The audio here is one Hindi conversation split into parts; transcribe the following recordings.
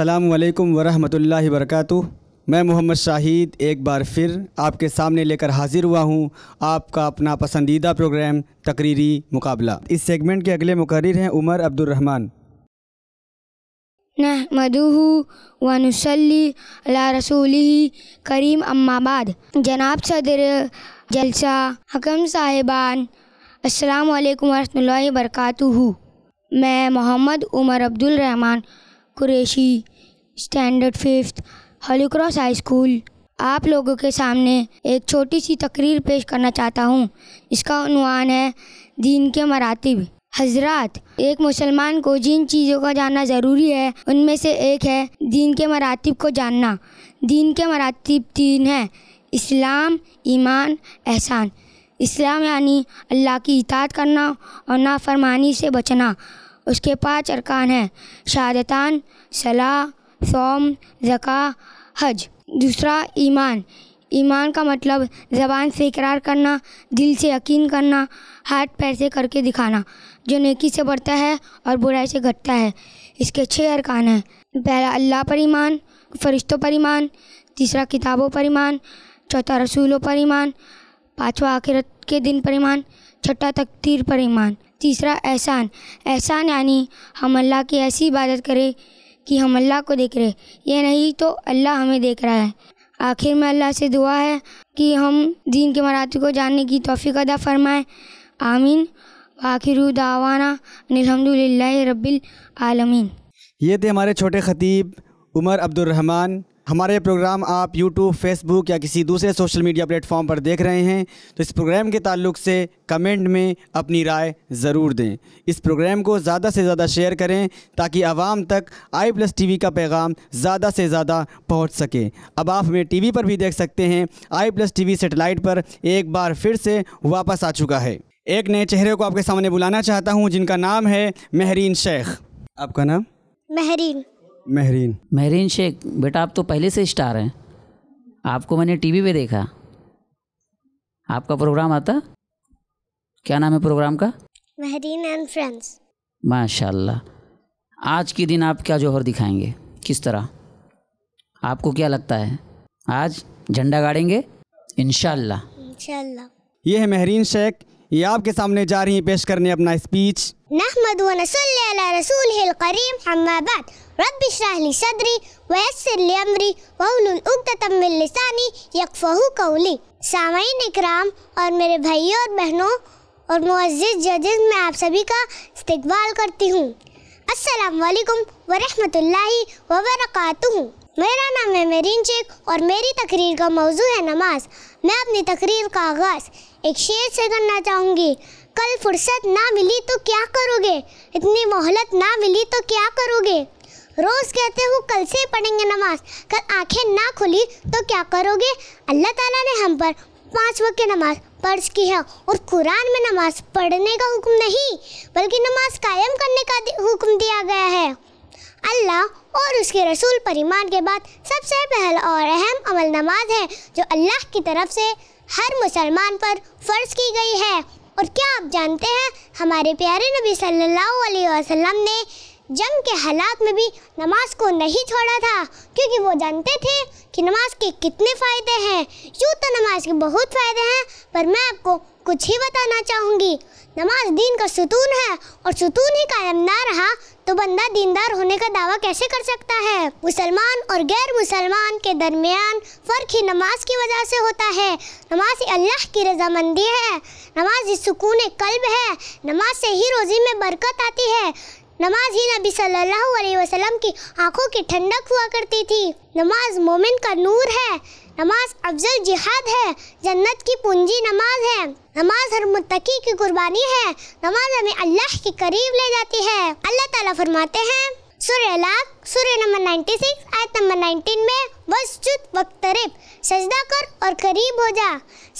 अल्लाम वरहमतुल्ला वरकत मैं मोहम्मद शाहिद एक बार फिर आपके सामने लेकर हाज़िर हुआ हूँ आपका अपना पसंदीदा प्रोग्राम तकरीरी मुकाबला इस सेगमेंट के अगले मुकर हैं उमर अब्दुलरहमान नहमदू वनसली रसूल करीम अम्माबाद जनाब सदर जलसा हकम साहिबान अस्सलाम वालेकुम वरहमतुल्लाहि मैं Mohammad Umar Abdul Rahman Qureshi standard fifth Holy Cross high school आप लोगों के सामने एक छोटी सी तकरीर पेश करना चाहता हूँ इसका उनवान है दीन के मरातब हजरात एक मुसलमान को जिन चीज़ों का जानना ज़रूरी है उनमें से एक है दीन के मरातब को जानना दीन के मरातब तीन हैं इस्लाम ईमान एहसान इस्लाम यानी अल्लाह की इतात करना और नाफरमानी से बचना उसके पाँच अरकान हैं शहादतान सलाह सोम ज़का हज दूसरा ईमान ईमान का मतलब ज़बान से इकरार करना दिल से यकीन करना हाथ पैर से करके दिखाना जो नेकी से बढ़ता है और बुराई से घटता है इसके छः अरकान हैं पहला अल्लाह पर ईमान फरिश्तों पर ईमान तीसरा किताबों पर ईमान चौथा रसूलों पर ईमान पाँचवा आखिरत के दिन पर ईमान छठा तकदीर पर ईमान तीसरा एहसान एहसान यानी हम अल्लाह की ऐसी इबादत करें कि हम अल्लाह को देख रहे ये नहीं तो अल्लाह हमें देख रहा है आखिर में अल्लाह से दुआ है कि हम दीन के मरात को जानने की तोफ़ी अदा फरमाएँ आमीन आखिर दावाना अलहमदिल्ला रबालमीन ये थे हमारे छोटे ख़तीब उमर अब्दुलरहमान हमारे प्रोग्राम आप यूट्यूब फेसबुक या किसी दूसरे सोशल मीडिया प्लेटफॉर्म पर देख रहे हैं तो इस प्रोग्राम के ताल्लुक से कमेंट में अपनी राय ज़रूर दें इस प्रोग्राम को ज़्यादा से ज़्यादा शेयर करें ताकि आवाम तक आई प्लस टी का पैगाम ज़्यादा से ज़्यादा पहुँच सके अब आप हमें टी पर भी देख सकते हैं आई प्लस टी सेटेलाइट पर एक बार फिर से वापस आ चुका है एक नए चेहरे को आपके सामने बुलाना चाहता हूँ जिनका नाम है महरीन शेख आपका नाम महरीन महरीन महरीन शेख बेटा आप तो पहले से स्टार हैं आपको मैंने टीवी पे देखा आपका प्रोग्राम आता क्या नाम है प्रोग्राम का महरीन एंड फ्रेंड्स माशाल्लाह आज के दिन आप क्या जौहर दिखाएंगे किस तरह आपको क्या लगता है आज झंडा गाड़ेंगे इनशाला ये है महरीन शेख ये आपके सामने जा रही है पेश करने अपना स्पीच नहमद रसूल करीम رب اشرح لي صدري ويسر لي أمري वहलुल उकतम लिसानी यकफ़हू कौली सामाइन इकराम और मेरे भाइयों और बहनों और मुआज़ जजेस मैं आप सभी का इस्तकबाल करती हूँ अस्सलाम वालेकुम वरहमतुल्लाहि वबरकातुहू मेरा नाम है मेरीन शेख और मेरी तकरीर का मौजू है नमाज मैं अपनी तकरीर का आगाज़ एक शेर से करना चाहूँगी कल फुर्सत ना मिली तो क्या करोगे इतनी मोहलत ना मिली तो क्या करोगे रोज़ कहते हो कल से पढ़ेंगे नमाज कल आंखें ना खुली तो क्या करोगे अल्लाह ताला ने हम पर पाँच वक्त नमाज फर्ज की है और कुरान में नमाज पढ़ने का हुक्म नहीं बल्कि नमाज कायम करने का हुक्म दिया गया है अल्लाह और उसके रसूल पर ईमान के बाद सबसे पहला और अहम अमल नमाज है जो अल्लाह की तरफ से हर मुसलमान पर फ़र्ज की गई है और क्या आप जानते हैं हमारे प्यारे नबी सल्लल्लाहु अलैहि वसल्लम ने जंग के हालात में भी नमाज को नहीं छोड़ा था क्योंकि वो जानते थे कि नमाज के कितने फ़ायदे हैं यूँ तो नमाज के बहुत फ़ायदे हैं पर मैं आपको कुछ ही बताना चाहूँगी नमाज दीन का सुतून है और सुतून ही कायम ना रहा तो बंदा दीनदार होने का दावा कैसे कर सकता है मुसलमान और गैर मुसलमान के दरमियान फ़र्क ही नमाज की वजह से होता है नमाज अल्लाह की रजामंदी है नमाज सुकून कल्ब है नमाज से ही रोज़ी में बरकत आती है नमाज ही नबी सल्लल्लाहु अलैहि वसल्लम की आंखों की ठंडक हुआ करती थी नमाज मोमिन का नूर है नमाज अफजल जिहाद है जन्नत की पूंजी नमाज है नमाज हर मुत्तकी की कुर्बानी है नमाज हमें अल्लाह के करीब ले जाती है अल्लाह ताला फरमाते हैं सूर्य लाख सूर्य नंबर 96 आयत नंबर 19 में वस्तुत वक्तरब सजदा कर और करीब हो जा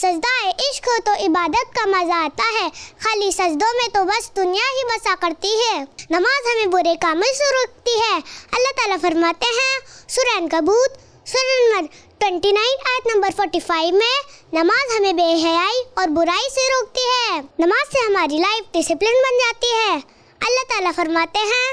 सजदा है इश्क हो तो इबादत का मज़ा आता है खाली सजदों में तो बस दुनिया ही बसा करती है नमाज हमें बुरे कामों से रोकती है अल्लाह ताला फरमाते हैं सुरन कबूत सूर्य नंबर 29 आयत नंबर 45 में नमाज हमें बेहयाई और बुराई से रोकती है नमाज से हमारी लाइफ डिसिप्लिन बन जाती है अल्लाह ताला फरमाते हैं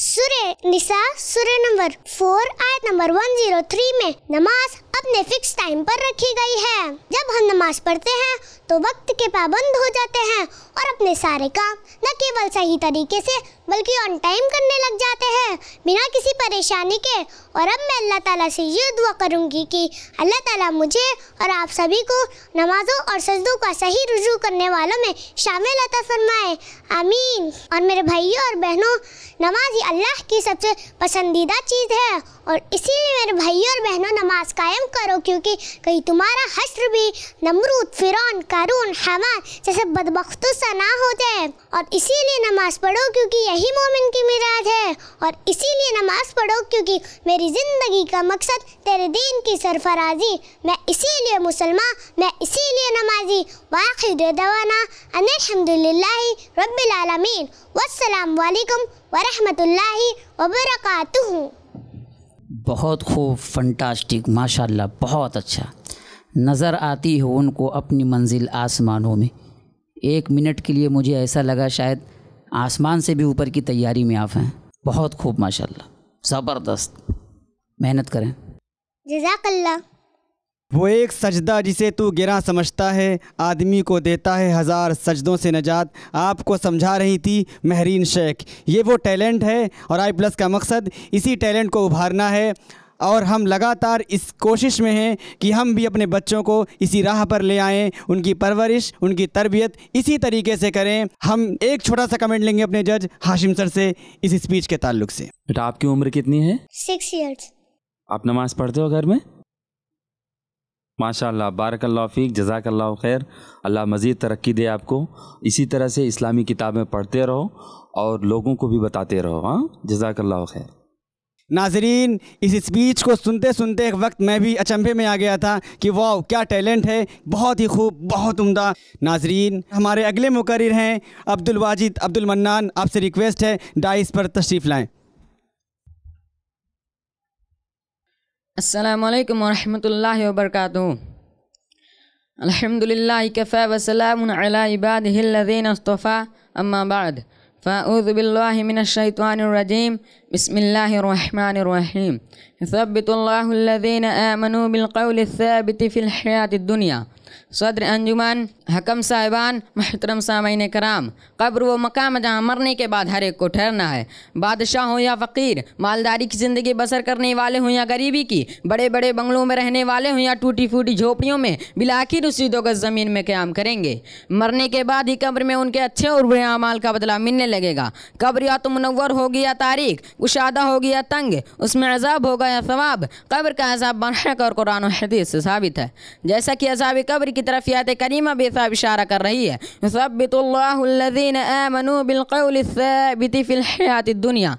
सूर्य निशा सूर्य नंबर फोर आयत नंबर वन जीरो थ्री में नमाज अपने फिक्स टाइम पर रखी गई है जब हम नमाज पढ़ते हैं तो वक्त के पाबंद हो जाते हैं और अपने सारे काम न केवल सही तरीके से बल्कि ऑन टाइम करने लग जाते हैं बिना किसी परेशानी के और अब मैं अल्लाह ताला से ये दुआ करूँगी कि अल्लाह ताला मुझे और आप सभी को नमाज़ों और सजदों का सही रुजू करने वालों में शामिल अता फरमाए आमीन और मेरे भाइयों और बहनों नमाज ही अल्लाह की सबसे पसंदीदा चीज़ है और इसीलिए मेरे भाइयों और बहनों नमाज कायम करो क्योंकि कहीं तुम्हारा हश्र भी नमरूद फिरौन कारून हवान जैसे बदबख्तों सा ना हो जाए और इसीलिए नमाज पढ़ो क्योंकि यही मोमिन की मिराज है और इसीलिए नमाज पढ़ो क्योंकि मेरी ज़िंदगी का मकसद तेरे दीन की सरफराजी मैं इसीलिए मुसलमान मैं इसीलिए नमाजी वाखिर दवाना अनिलहमदिल्ला रबालमीन वालेकुम वरहमतुल्लाहि वबरकातुहू बहुत खूब फंटास्टिक माशाल्लाह बहुत अच्छा नज़र आती है उनको अपनी मंजिल आसमानों में एक मिनट के लिए मुझे ऐसा लगा शायद आसमान से भी ऊपर की तैयारी में आप हैं बहुत खूब माशाल्लाह ज़बरदस्त मेहनत करें जजाकल्ला वो एक सजदा जिसे तू गिरा समझता है आदमी को देता है हज़ार सजदों से नजात आपको समझा रही थी महरीन शेख ये वो टैलेंट है और आई प्लस का मकसद इसी टैलेंट को उभारना है और हम लगातार इस कोशिश में हैं कि हम भी अपने बच्चों को इसी राह पर ले आएं उनकी परवरिश उनकी तरबियत इसी तरीके से करें हम एक छोटा सा कमेंट लेंगे अपने जज हाशिम सर से इस स्पीच के ताल्लुक से बेटा आपकी उम्र कितनी है सिक्स ईयर्स आप नमाज़ पढ़ते हो घर में माशा बारकल्ला फ़ीक जजाकल्ला खैर अल्लाह मज़ीद तरक्की दे आपको इसी तरह से इस्लामी किताबें पढ़ते रहो और लोगों को भी बताते रहो हाँ जजाकल्ला खैर नाजरीन इस स्पीच को सुनते सुनते एक वक्त मैं भी अचंभे में आ गया था कि वाह क्या टैलेंट है बहुत ही खूब बहुत उम्दा नाजरीन हमारे अगले मुकर हैं अब्दुल वाजिद अब्दुल मन्नान आपसे रिक्वेस्ट है डाइस पर तशरीफ़ लाएँ السلام عليكم ورحمة الله وبركاته الحمد لله كفى وسلام على عباده الذين اصطفى أما بعد فأعوذ بالله من الشيطان الرجيم بسم الله الرحمن الرحيم يثبت الله الذين آمنوا بالقول الثابت في الحياة الدنيا सदर अंजुमन हकम साहिबान महतरम सामीन कराम कब्र वो मकाम जहाँ मरने के बाद हर एक को ठहरना है बादशाह हों या फ़कीर मालदारी की ज़िंदगी बसर करने वाले हों या गरीबी की बड़े बड़े बंगलों में रहने वाले हों या टूटी फूटी झोपड़ियों में बिलाखिर उसी दो गज़ ज़मीन में क्याम करेंगे मरने के बाद ही कब्र में उनके अच्छे और बुरे अमाल का बदला मिलने लगेगा कब्र या तो मुनवर होगी या तारीख कुशादा होगी या तंग उसमें अजाब होगा या सवाब कब्र का अजाब बनहक और कुरान हदीस से साबित है जैसा कि अजाब कब्र की तरफ यात करीमा बेसाब इशारा कर रही है सबीन आमनु बिलकबित फ़िलहयात दुनिया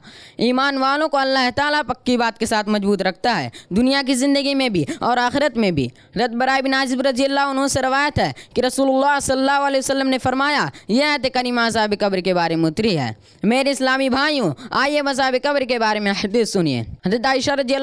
ईमान वालों को अल्लाह ताला पक्की बात के साथ मजबूत रखता है दुनिया की ज़िंदगी में भी और आखिरत में भी रत बरा बिन आजिब रजी अल्लाह से रवायत है कि रसूलुल्लाह सल्लल्लाहु अलैहि ने फरमाया यह आयत करीमा मजाब कब्र के बारे में उतरी है मेरे इस्लामी भाइयों आइए मजाब कब्र के बारे में हदीस सुनिए हजरत आयशा रजी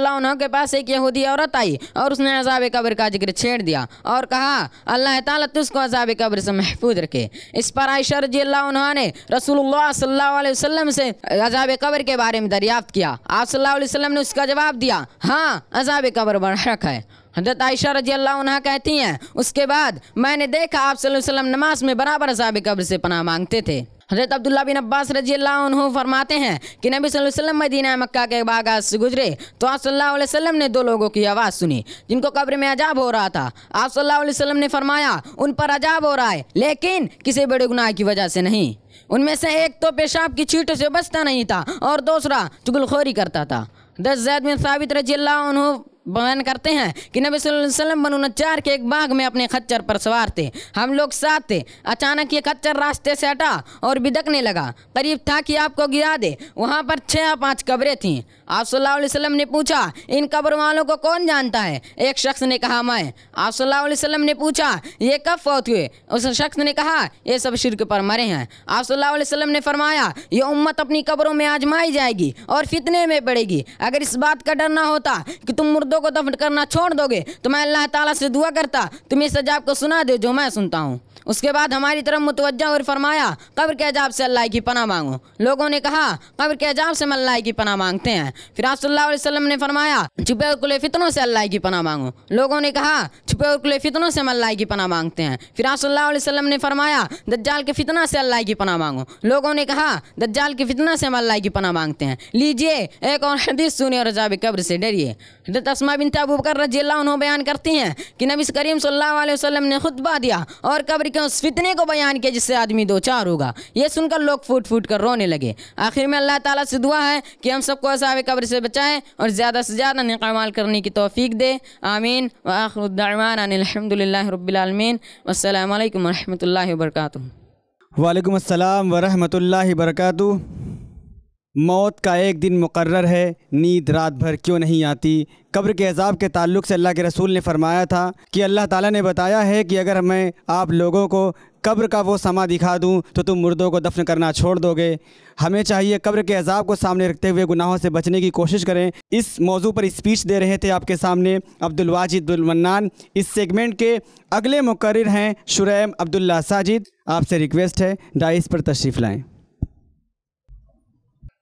के पास एक यहूदी औरत आई और उसने अजाब कब्र का जिक्र छेड़ दिया और कहा अल्लाह ताला तुझको अजाब कब्र से महफूज रखे इस पर आयशा रजी अल्लाह उन्होंने रसूलुल्लाह सल्लल्लाहु अलैहि वसल्लम से अजाब कब्र के बारे में दरियाफ्त किया आप सल्लल्लाहु अलैहि वसल्लम ने उसका जवाब दिया हाँ अजाब कब्र बढ़ रखा है हजरत आयशा रजी अल्लाह उन्हा कहती हैं उसके बाद मैंने देखा आप सल्लल्लाहु अलैहि वसल्लम नमाज में बराबर अजाब कब्र से पनाह मांगते थे हजरत अब्दुल्ला बिन अब्बास रजी अल्लाह फरमाते हैं कि नबी वसल्लम मदीना मक्का के बागात से गुजरे तो आप सल्लल्लाहु अलैहि वसल्लम ने दो लोगों की आवाज़ सुनी जिनको कब्र में अजाब हो रहा था आप सल्लल्लाहु अलैहि वसल्लम ने फरमाया उन पर अजाब हो रहा है लेकिन किसी बड़े गुनाह की वजह से नहीं उनमें से एक तो पेशाब की चीटों से बचता नहीं था और दूसरा चुगलखोरी करता था दस जैद में साबित रजी अल्लाह बयान करते हैं कि नबी वसल्लम बनू नच्चार के एक बाग में अपने खच्चर पर सवार थे हम लोग साथ थे अचानक ये खच्चर रास्ते से हटा और बिदकने लगा करीब था कि आपको गिरा दे वहाँ पर छः पाँच कब्रें थीं आप सल्लल्लाहु अलैहि वसल्लम ने पूछा इन कब्र वालों को कौन जानता है एक शख्स ने कहा मैं आप सल्लल्लाहु अलैहि वसल्लम ने पूछा ये कब फौत हुए उस शख्स ने कहा ये सब शिरक पर मरे हैं आप सल्लल्लाहु अलैहि वसल्लम ने फरमाया ये उम्मत अपनी कब्रों में आजमाई जाएगी और फितने में पड़ेगी अगर इस बात का डर ना होता कि तुम मुर्दों को दफन करना छोड़ दोगे तो मैं अल्लाह ताला से दुआ करता तुम्हें सजाब को सुना दो जो मैं सुनता हूँ उसके बाद हमारी तरफ मुतवजा और फरमाया कब्र के अजाब से अल्लाह की पना मांगो लोगों ने कहा कब्र के अजाब से हम अल्लाह की पना मांगते हैं फिर आप वसल्लम ने फरमाया छुपे और कुले फितनों से अल्लाह की पना मांगो लोगों ने कहा छुपे और कुले फितनों से हम अल्लाह की पना मांगते हैं फिर आप वसल्लम ने फरमाया दज्जाल के फितना से अल्लाह की पना मांगो लोगों ने कहा दज्जाल के फितना से हम अल्लाह की पना मांगते हैं लीजिए एक और हदीस सुनिए और अजाब कब्र से डरिए हजरत असमा बिन तबूकर उन्होंने बयान करती हैं कि नबी करीम सल्लल्लाहु अलैहि वसल्लम ने खुतबा दिया और कब्र लेकिन उस फितने को बयान किया जिससे आदमी दो चार होगा ये सुनकर लोग फूट फूट कर रोने लगे आखिर में अल्लाह ताला से दुआ है कि हम सबको असाब कब्र से बचाएं और ज़्यादा से ज़्यादा निकामाल करने की तोफ़ी दे आमीन वाखरुद्दामान अलहमदिल्ला रबालमीन असल वरहमल वरक वालेकुम अस्सलाम वरहमतुल्लाहि मौत का एक दिन मुकर्र है नींद रात भर क्यों नहीं आती कब्र के अजाब के ताल्लुक से अल्लाह के रसूल ने फरमाया था कि अल्लाह ताला ने बताया है कि अगर मैं आप लोगों को कब्र का वो समा दिखा दूं तो तुम मुर्दों को दफन करना छोड़ दोगे हमें चाहिए कब्र के अजाब को सामने रखते हुए गुनाहों से बचने की कोशिश करें इस मौजू पर स्पीच दे रहे थे आपके सामने अब्दुल इस सेगमेंट के अगले मुकर हैं शुरैम अब्दुल्ला साजिद आपसे रिक्वेस्ट है डाइस पर तशरीफ़ लाएँ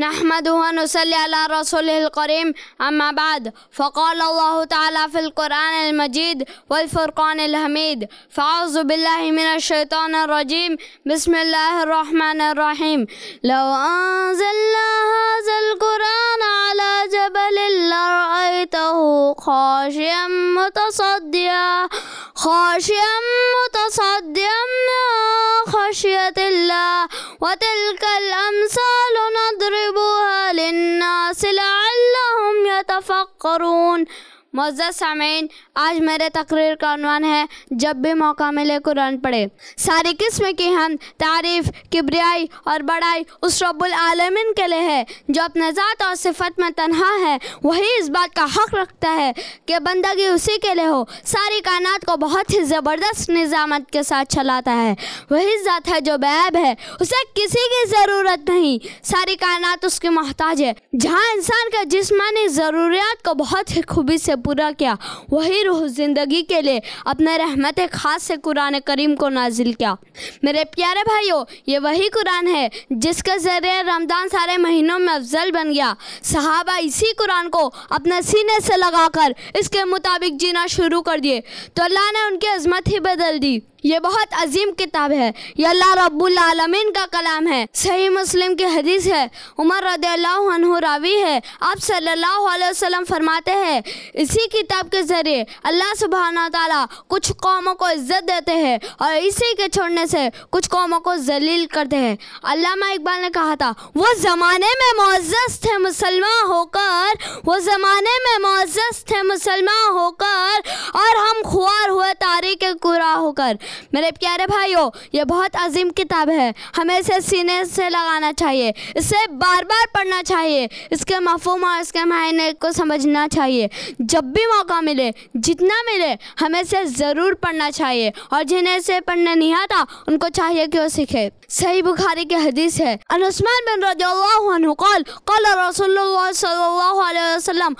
نحمده ونصلي على رسوله الكريم أما بعد فقال الله تعالى في القرآن المجيد والفرقان الحميد فأعوذ بالله من الشيطان الرجيم بسم الله الرحمن الرحيم لو أنزلنا هذا القرآن على جبل لرأيته خاشعا متصديا خاشعا متصديا من خشية الله وتلك الأمثال نضرب يضربوها للناس لعلهم يتفكرون मोज़ सामीन आज मेरे तकरीर का अनवान है जब भी मौका मिले कुरान पढ़े सारी किस्म की हम तारीफ़ किब्रियाई और बड़ाई उस रबालमीन के लिए है जो अपने ज़ात और सिफत में तन्हा है वही इस बात का हक़ रखता है कि बंदगी उसी के लिए हो सारी कायनात को बहुत ही ज़बरदस्त निज़ामत के साथ चलाता है वही ज़ात है जो बैब है उसे किसी की ज़रूरत नहीं सारी कायनात उसकी मोहताज है जहाँ इंसान का जिसमानी ज़रूरियात को बहुत ही खूबी से पूरा किया वही रूह ज़िंदगी के लिए अपने रहमत ख़ास से कुरान करीम को नाजिल किया मेरे प्यारे भाइयों ये वही कुरान है जिसके ज़रिए रमज़ान सारे महीनों में अफजल बन गया सहाबा इसी कुरान को अपने सीने से लगाकर इसके मुताबिक जीना शुरू कर दिए तो अल्लाह ने उनकी अजमत ही बदल दी ये बहुत अजीम किताब है ये अल्लाह रब्बुल आलमीन का कलाम है सही मुस्लिम की हदीस है उमर रदील्ला रावी है आप सल्लल्लाहु अलैहि वसल्लम फरमाते हैं इसी किताब के ज़रिए अल्लाह सुबहाना ताला कुछ कौमों को इज़्ज़त देते हैं और इसी के छोड़ने से कुछ कौमों को जलील करते हैं अलामा इकबाल ने कहा था वो ज़माने में मोज़स थे मुसलमान होकर वो ज़माने में मोज़स थे मुसलमान होकर और हम खुआर हुए तारीख कुरा होकर मेरे प्यारे भाइयों ये बहुत अजीम किताब है हमें इसे सीने से लगाना चाहिए इसे बार बार पढ़ना चाहिए इसके मफहम और इसके मायने को समझना चाहिए जब भी मौका मिले जितना मिले हमें इसे ज़रूर पढ़ना चाहिए और जिन्हें इसे पढ़ना नहीं आता उनको चाहिए कि वो सीखे सही बुखारी की हदीस है अनुस्मान बिन रज़ी कल कल रसूलुल्लाह सल्लल्लाहु अलैहि वसल्लम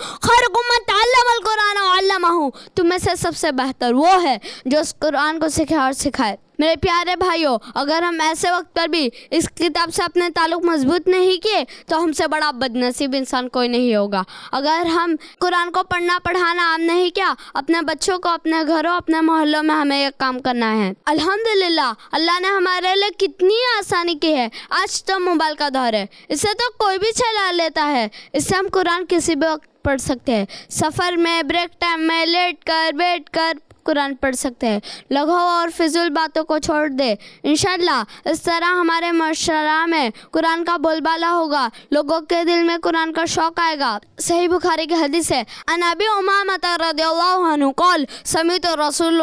तअल्लम अल कुरान व तुम में से सबसे बेहतर वो है जो उस कुरान को सिखाए और सिखाए मेरे प्यारे भाइयों अगर हम ऐसे वक्त पर भी इस किताब से अपने ताल्लुक मजबूत नहीं किए तो हमसे बड़ा बदनसीब इंसान कोई नहीं होगा अगर हम कुरान को पढ़ना पढ़ाना आम नहीं क्या अपने बच्चों को अपने घरों अपने मोहल्लों में हमें यह काम करना है अल्हम्दुलिल्लाह अल्लाह ने हमारे लिए कितनी आसानी की है आज तो मोबाइल का दौर है इससे तो कोई भी चला लेता है इससे हम कुरान किसी भी वक्त पढ़ सकते हैं सफ़र में ब्रेक टाइम में लेट कर बैठ कर कुरान पढ़ सकते हैं लघु और फिजूल बातों को छोड़ दे इनशाला इस तरह हमारे मशरा में कुरान का बोलबाला होगा लोगों के दिल में कुरान का शौक आएगा सही बुखारी की हदीस है अनाबी उमाम कौल समित रसूल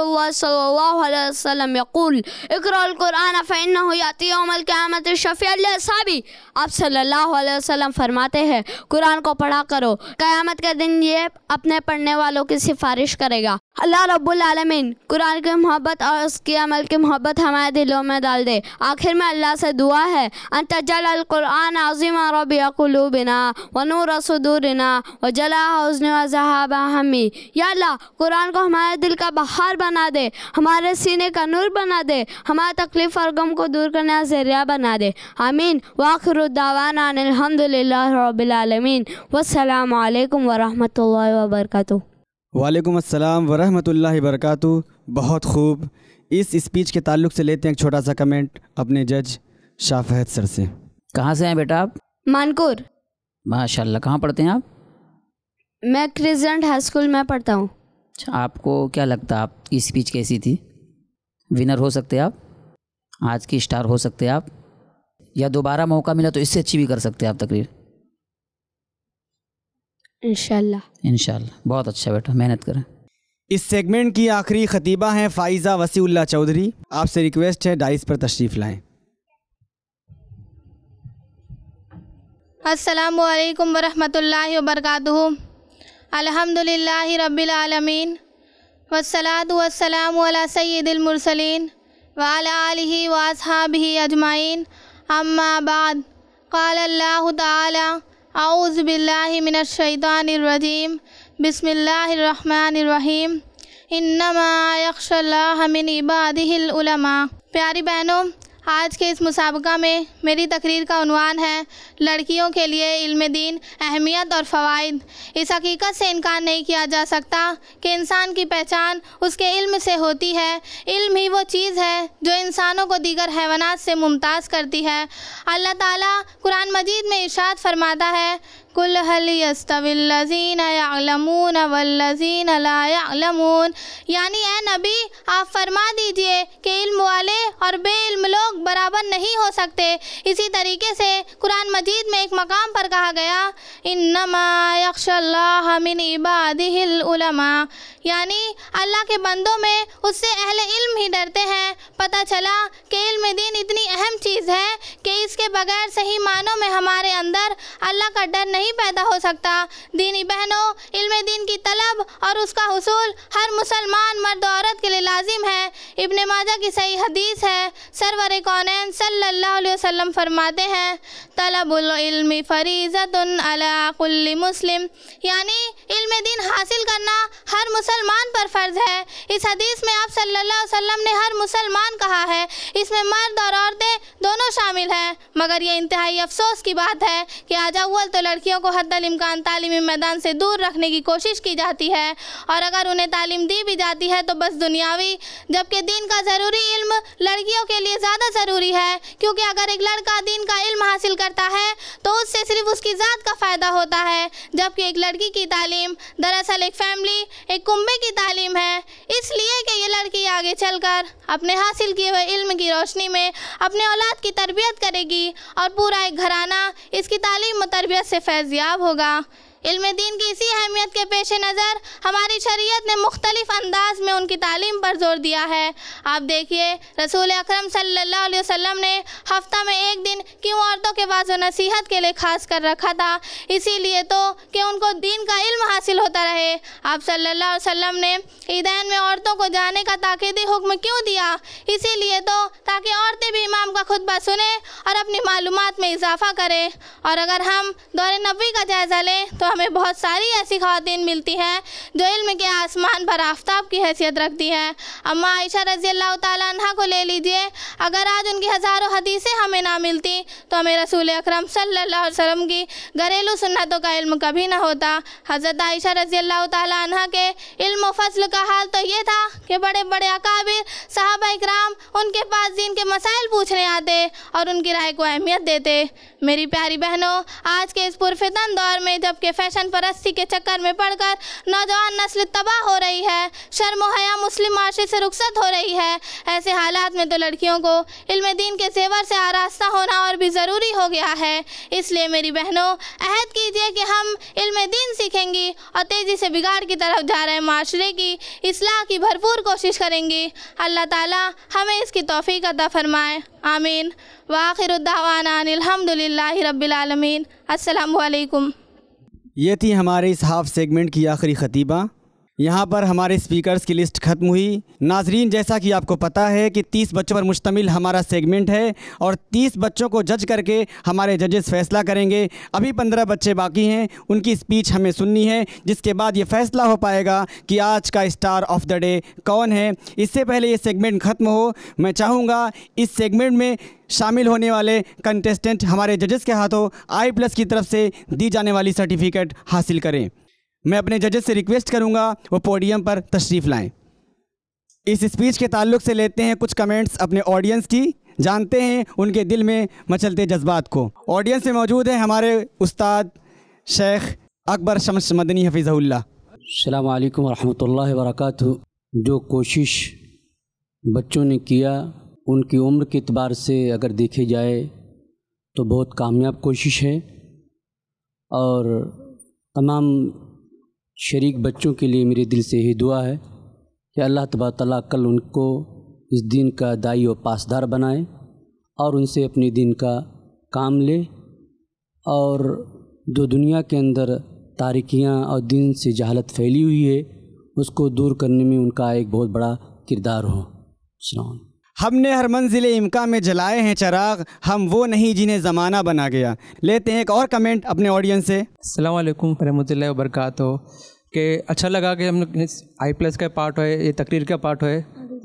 इकरल कुरान फ़ैन याती क़्यामत शफ़ी आप सल्लल्लाहु फरमाते हैं कुरान को पढ़ा करो क़यामत के दिन ये अपने पढ़ने वालों की सिफारिश करेगा अल्लाह रब्बुल आलमीन कुरान की मोहब्बत और उसके अमल की मोहब्बत हमारे दिलों में डाल दे आखिर में अल्लाह से दुआ है अंतजलकुरान आज़िम रबियाबिना व नूर सदूरना व जला या अल्लाह कुरान को हमारे दिल का बहार बना दे हमारे सीने का नूर बना दे हमारे तकलीफ़ और गम को दूर करने का जरिया बना दे आमीन वाखरुद्दावाना अलहमदिल्ला रबालमीन वालकम वरहमल वर्का वालेकुम अस्सलाम वरहमतुल्लाहि वरकत बहुत खूब इस स्पीच के ताल्लुक से लेते हैं एक छोटा सा कमेंट अपने जज शाफहत सर से कहाँ से हैं बेटा आप मानकुर माशाल्लाह कहाँ पढ़ते हैं आप मैं क्रिजेंट हाई स्कूल में पढ़ता हूँ अच्छा, आपको क्या लगता है आपकी स्पीच कैसी थी विनर हो सकते आप आज की स्टार हो सकते आप या दोबारा मौका मिला तो इससे अच्छी भी कर सकते आप तकरीर इनशाला बहुत अच्छा बेटा मेहनत करें इस सेगमेंट की आखिरी खतीबा हैं फाइज़ा वसीउल्ला चौधरी आपसे रिक्वेस्ट है डाइस पर तशरीफ़ लाएं अस्सलाम वालेकुम वरहमतुल्लाहि वबरकातुहु अल्हम्दुलिल्लाहि रब्बिल आलमीन वस्सलातु वस्सलामु अला सय्यिदिल मुरसलीन व अला आलिहि व अस्हाबिहि अजमाइन अम्मा बाद قال الله تعالى أعوذ بالله من الشيطان الرجيم بسم الله الرحمن الرحيم يخشى الله من عباده العلماء پیاری بہنوں आज के इस मुसाबका में मेरी तकरीर का अनवान है लड़कियों के लिए इल्म दीन अहमियत और फ़वाद इस हकीकत से इनकार नहीं किया जा सकता कि इंसान की पहचान उसके इल्म से होती है इल्म ही वो चीज़ है जो इंसानों को दीगर हैवानात से मुमताज़ करती है अल्लाह ताला कुरान मजीद में इर्शाद फरमाता है कुल हल यस्तविल्लजीन यालमून वल्लजीन ला यालमून यानी ए नबी आप फरमा दीजिए कि इल्म वाले और बेइल्म लोग बराबर नहीं हो सकते इसी तरीके से कुरान मजीद में एक मकाम पर कहा गया इबादिहिल उलमा यानी अल्लाह के बंदों में उससे अहल इल्म ही डरते हैं पता चला कि इल्म दीन इतनी अहम चीज़ है कि इसके बगैर सही मानों में हमारे अंदर अल्लाह का डर नहीं नहीं पैदा हो सकता दीनी बहनों इल्म दीन की तलब और उसका हसूल हर मुसलमान मर्द औरत के लिए लाजिम है इबन माजा की सही हदीस है सरवर कौन सल्लल्लाहु अलैहि फरमाते हैं तलबुल्म फ़रीज़तुल्ल मुस्लिम यानी इल्म दीन हासिल करना हर मुसलमान पर फ़र्ज़ है इस हदीस में आप सल्ला वसम ने हर मुसलमान कहा है इसमें मर्द और औरतें दोनों शामिल हैं मगर यह इंतहाई अफसोस की बात है कि आज अव्वल तो लड़कियों लड़कियों को हद्दलमकान तालीमी मैदान से दूर रखने की कोशिश की जाती है और अगर उन्हें तालीम दी भी जाती है तो बस दुनियावी जबकि दीन का ज़रूरी इल्म लड़कियों के लिए ज़्यादा ज़रूरी है क्योंकि अगर एक लड़का दीन का इल्म हासिल करता है तो उससे सिर्फ उसकी ज़ात का फ़ायदा होता है जबकि एक लड़की की तालीम दरअसल एक फैमिली एक कुंबे की तालीम है इसलिए कि ये लड़की आगे चलकर अपने हासिल किए हुए इल्म की रोशनी में अपने औलाद की तरबियत करेगी और पूरा एक घराना इसकी तालीम तरबियत से फैज कामयाब होगा इल्म दीन की इसी अहमियत के पेश नज़र हमारी शरीयत ने मुख्तलिफ अंदाज में उनकी तालीम पर जोर दिया है आप देखिए रसूल अक्रम सल्लल्लाहु ने हफ्ता में एक दिन क्यों औरतों के वाज नसीहत के लिए खास कर रखा था इसीलिए तो कि उनको दीन का इल्म हासिल होता रहे आप सल्ला वम ने ईदैन में औरतों को जाने का ताकीदी हुक्म क्यों दिया इसीलिए तो ताकि औरतें भी इमाम का खुतबा सुने और अपनी मालूम में इजाफा करें और अगर हम दौर नबी का जायज़ा लें तो हमें बहुत सारी ऐसी खातन मिलती हैं जो इल्म के आसमान पर आफ्ताब की हैसियत रखती हैं अम्मा आयशा रजी अल्लाह तह को ले लीजिए अगर आज उनकी हज़ारों हदीसें हमें ना मिलती तो हमें रसूल अक्रम सल्ला वसम की घरेलू सुन्नतों का इल्म कभी ना होता हज़रत आयशा रजी अल्लाह तह के इल्म फसल का हाल तो ये था कि बड़े बड़े अकाबिर साहब इक्राम उनके पास दिन के मसाइल पूछने आते और उनकी राय को अहमियत देते मेरी प्यारी बहनों आज के इस पुरफितन दौर में जबकि फैशन परस्ती के चक्कर में पड़कर नौजवान नस्ल तबाह हो रही है शर्मोहया मुस्लिम माशरे से रुखसत हो रही है ऐसे हालात में तो लड़कियों को इल्म दीन के सेवर से आरास्ता होना और भी ज़रूरी हो गया है इसलिए मेरी बहनों अहद कीजिए कि हम इल्म दीन सीखेंगी और तेज़ी से बिगाड़ की तरफ जा रहे माशरे की इसलाह की भरपूर कोशिश करेंगी अल्लाह ताला हमें इसकी तोफ़ी अदा फरमाए आमीन वाखिर उद्दावाना अनिलहमदिल्ला रबालमीन असलकम ये थी हमारे इस हाफ सेगमेंट की आखिरी खतीबा यहाँ पर हमारे स्पीकर्स की लिस्ट खत्म हुई नाजरीन जैसा कि आपको पता है कि 30 बच्चों पर मुश्तमिल हमारा सेगमेंट है और 30 बच्चों को जज करके हमारे जजेस फैसला करेंगे अभी 15 बच्चे बाकी हैं उनकी स्पीच हमें सुननी है जिसके बाद ये फैसला हो पाएगा कि आज का स्टार ऑफ द डे कौन है इससे पहले ये सेगमेंट ख़त्म हो मैं चाहूँगा इस सेगमेंट में शामिल होने वाले कंटेस्टेंट हमारे जजेस के हाथों आई प्लस की तरफ से दी जाने वाली सर्टिफिकेट हासिल करें मैं अपने जजेस से रिक्वेस्ट करूँगा वो पोडियम पर तशरीफ़ लाएँ इस स्पीच के ताल्लुक से लेते हैं कुछ कमेंट्स अपने ऑडियंस की जानते हैं उनके दिल में मचलते जज्बात को ऑडियंस में मौजूद हैं हमारे उस्ताद शेख अकबर शम्स मदनी हफीज़ल्ला अलैक्म वरहमतुल्लाहि वबरकatuh जो कोशिश बच्चों ने किया उनकी उम्र के अतबार से अगर देखी जाए तो बहुत कामयाब कोशिश है और तमाम शरीक बच्चों के लिए मेरे दिल से ही दुआ है कि अल्लाह तबा तला कल उनको इस दिन का दाई व पासदार बनाए और उनसे अपने दिन का काम ले और जो दुनिया के अंदर तारिकियाँ और दिन से जहालत फैली हुई है उसको दूर करने में उनका एक बहुत बड़ा किरदार हो सुना हमने हर मंजिल इमका में जलाए हैं चराग हम वो नहीं जिन्हें ज़माना बना गया लेते हैं एक और कमेंट अपने ऑडियंस से अल्लाम वरहमत वर्क के अच्छा लगा कि हम लोग आई प्लस का पार्ट हो ये तकरीर का पार्ट हो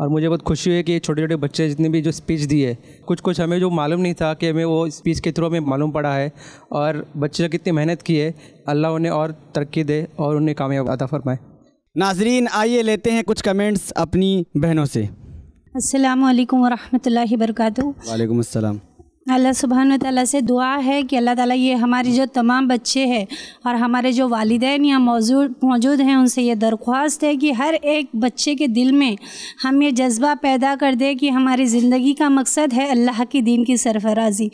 और मुझे बहुत खुशी है कि छोटे छोटे बच्चे जितने भी जो स्पीच दिए कुछ कुछ हमें जो मालूम नहीं था कि हमें वो स्पीच के थ्रू हमें मालूम पड़ा है और बच्चे कितनी मेहनत की है अल्लाह उन्हें और तरक्की दे और उन्हें कामयाब अदा फरमाए नाजरीन आइए लेते हैं कुछ कमेंट्स अपनी बहनों से अस्सलाम वालेकुम वालेकुम अस्सलाम अल्लाह सुबहान ताली से दुआ है कि अल्लाह ताला ये हमारे जो तमाम बच्चे हैं और हमारे जो वालदान यहाँ मौजूद मौजूद हैं उनसे ये दरख्वास्त है कि हर एक बच्चे के दिल में हम ये जज्बा पैदा कर दें कि हमारी ज़िंदगी का मकसद है अल्लाह की दीन की सरफराजी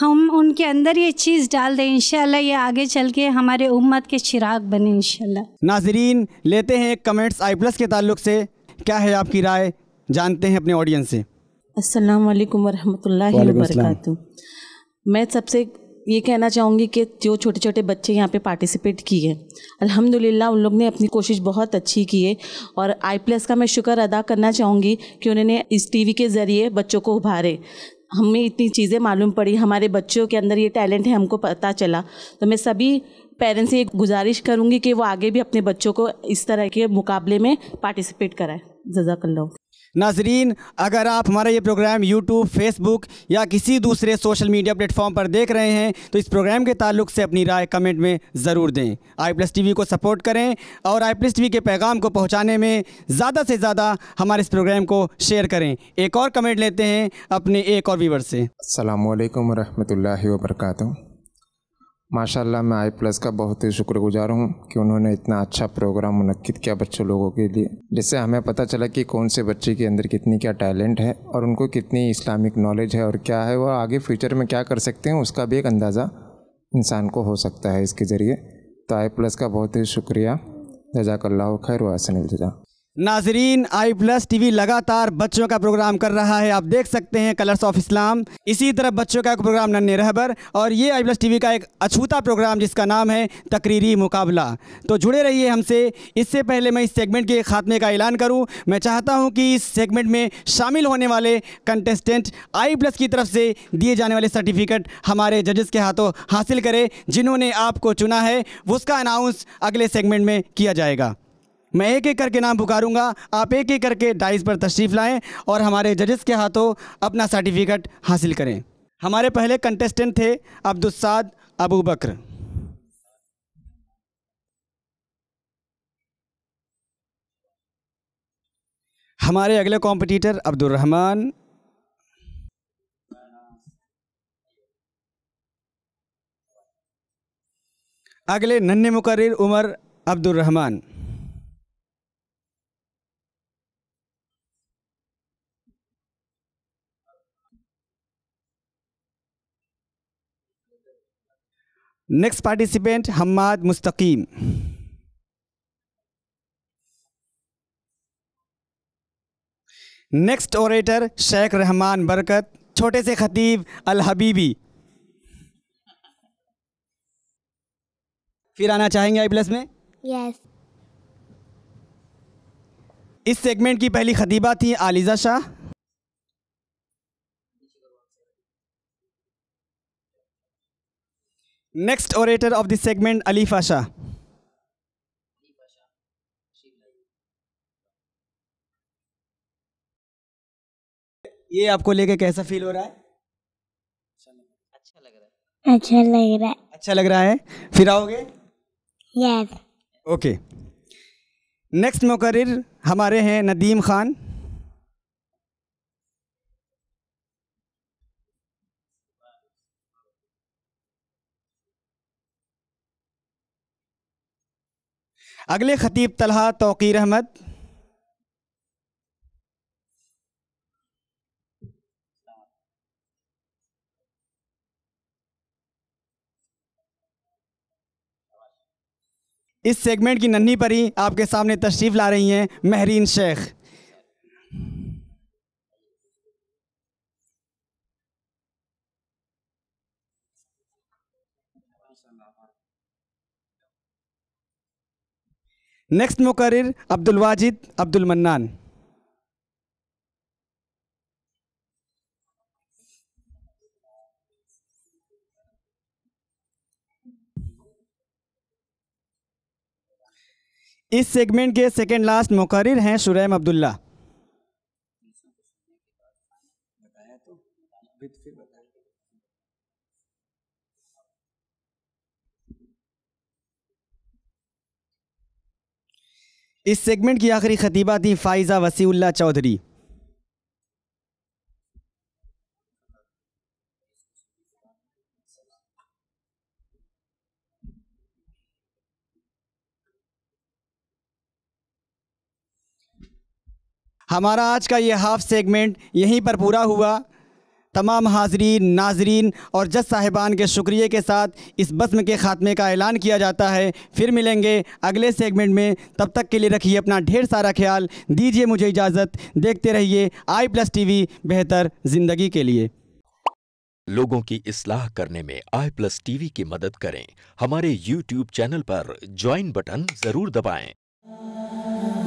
हम उनके अंदर ये चीज़ डाल दें इन ये आगे चल के हमारे उम्मत के चिराग बने इन नाजरीन लेते हैं कमेंट्स आई प्लस के ताल्लुक से क्या है आपकी राय जानते हैं अपने ऑडियंस से अस्सलाम वालेकुम वरहमतुल्लाहि वबरकातुहू मैं सबसे ये कहना चाहूँगी कि जो छोटे छोटे बच्चे यहाँ पे पार्टिसिपेट किए अल्हम्दुलिल्लाह उन लोग ने अपनी कोशिश बहुत अच्छी की है और आई प्लस का मैं शुक्र अदा करना चाहूँगी कि उन्होंने इस टीवी के ज़रिए बच्चों को उभारे हमें इतनी चीज़ें मालूम पड़ी हमारे बच्चों के अंदर ये टैलेंट है हमको पता चला तो मैं सभी पेरेंट्स से ये गुजारिश करूँगी कि वो आगे भी अपने बच्चों को इस तरह के मुकाबले में पार्टिसिपेट कराएं जजाकल्ला नाजरीन अगर आप हमारा ये प्रोग्राम यूट्यूब फेसबुक या किसी दूसरे सोशल मीडिया प्लेटफॉर्म पर देख रहे हैं तो इस प्रोग्राम के ताल्लुक से अपनी राय कमेंट में ज़रूर दें आई प्लस टी को सपोर्ट करें और आई प्लस टी के पैगाम को पहुँचाने में ज़्यादा से ज़्यादा हमारे इस प्रोग्राम को शेयर करें एक और कमेंट लेते हैं अपने एक और व्यूवर से अल्लाम वरहमल वर्का माशाल्लाह मैं आई प्लस का बहुत ही शुक्रगुजार हूँ कि उन्होंने इतना अच्छा प्रोग्राम मनक़द किया बच्चों लोगों के लिए जिससे हमें पता चला कि कौन से बच्चे के अंदर कितनी क्या टैलेंट है और उनको कितनी इस्लामिक नॉलेज है और क्या है वो आगे फ्यूचर में क्या कर सकते हैं उसका भी एक अंदाज़ा इंसान को हो सकता है इसके ज़रिए तो आई प्लस का बहुत ही शुक्रिया जजाकल्ला खैर वसन जजा नाजरीन आई प्लस टीवी लगातार बच्चों का प्रोग्राम कर रहा है आप देख सकते हैं कलर्स ऑफ इस्लाम इसी तरह बच्चों का एक प्रोग्राम नन्हे रहबर और ये आई प्लस टीवी का एक अछूता प्रोग्राम जिसका नाम है तकरीरी मुकाबला तो जुड़े रहिए हमसे इससे पहले मैं इस सेगमेंट के खात्मे का ऐलान करूं मैं चाहता हूं कि इस सेगमेंट में शामिल होने वाले कंटेस्टेंट आई प्लस की तरफ से दिए जाने वाले सर्टिफिकेट हमारे जजेस के हाथों हासिल करें जिन्होंने आपको चुना है उसका अनाउंस अगले सेगमेंट में किया जाएगा मैं एक एक करके नाम पुकारूंगा आप एक एक करके डाइस पर तशरीफ़ लाएं और हमारे जजेस के हाथों अपना सर्टिफिकेट हासिल करें हमारे पहले कंटेस्टेंट थे अब्दुलसाद अबू बकर हमारे अगले कॉम्पिटिटर अब्दुलरहमान अगले नन्हे मुकर्र Umar Abdulrahman next participant Hammad Mustaqeem next orator Sheikh Rahman बरकत छोटे से खतीब अल हबीबी फिर आना चाहेंगे आई प्लस में यस yes. इस सेगमेंट की पहली खतीबा थी Aliza Shah next orator of this segment Ali Fasha ये आपको लेके कैसा फील हो रहा है अच्छा लग रहा है अच्छा लग रहा है अच्छा लग रहा है फिर आओगे यस ओके नेक्स्ट मुकर हमारे हैं नदीम खान अगले ख़तीब तलहा तोकीर अहमद इस सेगमेंट की नन्ही परी आपके सामने तशरीफ़ ला रही हैं महरीन शेख नेक्स्ट मुकर अब्दुल वाजिद अब्दुल मन्नान इस सेगमेंट के सेकंड लास्ट मुकर हैं शुरैम अब्दुल्ला इस सेगमेंट की आखिरी खतीबा थी फाइजा वसीउल्ला चौधरी हमारा आज का ये हाफ सेगमेंट यहीं पर पूरा हुआ तमाम हाजरीन नाजरीन और जज साहिबान के शुक्रिया के साथ इस बस्म के ख़ात्मे का ऐलान किया जाता है फिर मिलेंगे अगले सेगमेंट में तब तक के लिए रखिए अपना ढेर सारा ख्याल दीजिए मुझे इजाज़त देखते रहिए आई प्लस वी बेहतर ज़िंदगी के लिए लोगों की इसलाह करने में आई प्लस वी की मदद करें हमारे यूट्यूब चैनल पर ज्वाइन बटन ज़रूर दबाएं